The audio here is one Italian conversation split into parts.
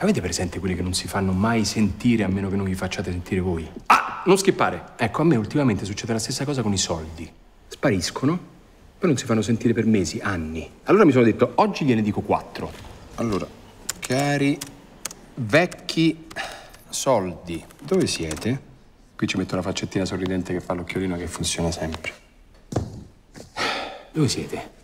Avete presente quelli che non si fanno mai sentire a meno che non vi facciate sentire voi? Ah, non schippare! Ecco, a me ultimamente succede la stessa cosa con i soldi. Spariscono, poi non si fanno sentire per mesi, anni. Allora mi sono detto, oggi gliene dico quattro. Allora, cari vecchi soldi, dove siete? Qui ci metto la faccettina sorridente che fa l'occhiolino che funziona sempre. Dove siete?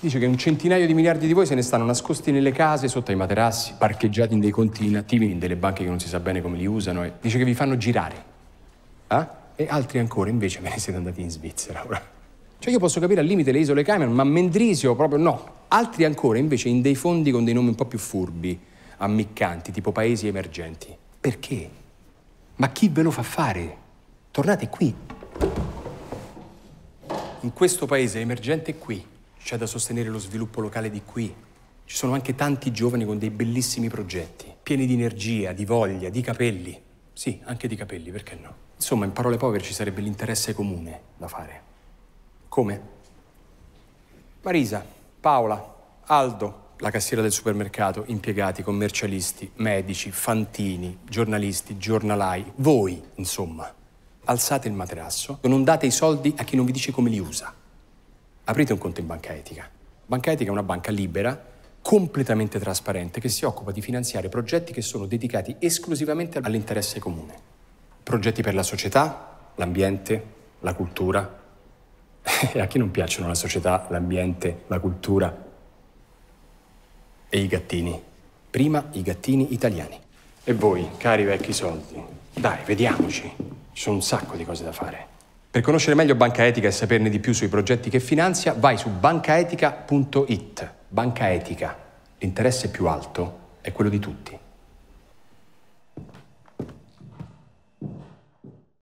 dice che un centinaio di miliardi di voi se ne stanno nascosti nelle case, sotto ai materassi, parcheggiati in dei conti inattivi, in delle banche che non si sa bene come li usano, e dice che vi fanno girare. Eh? E altri ancora invece ve ne siete andati in Svizzera ora. Cioè io posso capire al limite le isole Cayman, ma Mendrisio proprio no. Altri ancora invece in dei fondi con dei nomi un po' più furbi, ammiccanti, tipo paesi emergenti. Perché? Ma chi ve lo fa fare? Tornate qui. In questo paese emergente qui. C'è da sostenere lo sviluppo locale di qui. Ci sono anche tanti giovani con dei bellissimi progetti, pieni di energia, di voglia, di capelli. Sì, anche di capelli, perché no? Insomma, in parole povere ci sarebbe l'interesse comune da fare. Come? Marisa, Paola, Aldo, la cassiera del supermercato, impiegati, commercialisti, medici, fantini, giornalisti, giornalai, voi, insomma. Alzate il materasso, non date i soldi a chi non vi dice come li usa aprite un conto in banca etica. Banca etica è una banca libera, completamente trasparente, che si occupa di finanziare progetti che sono dedicati esclusivamente all'interesse comune. Progetti per la società, l'ambiente, la cultura. E a chi non piacciono la società, l'ambiente, la cultura e i gattini? Prima i gattini italiani. E voi, cari vecchi soldi, dai, vediamoci. Ci sono un sacco di cose da fare. Per conoscere meglio Banca Etica e saperne di più sui progetti che finanzia, vai su bancaetica.it. Banca Etica. L'interesse più alto è quello di tutti.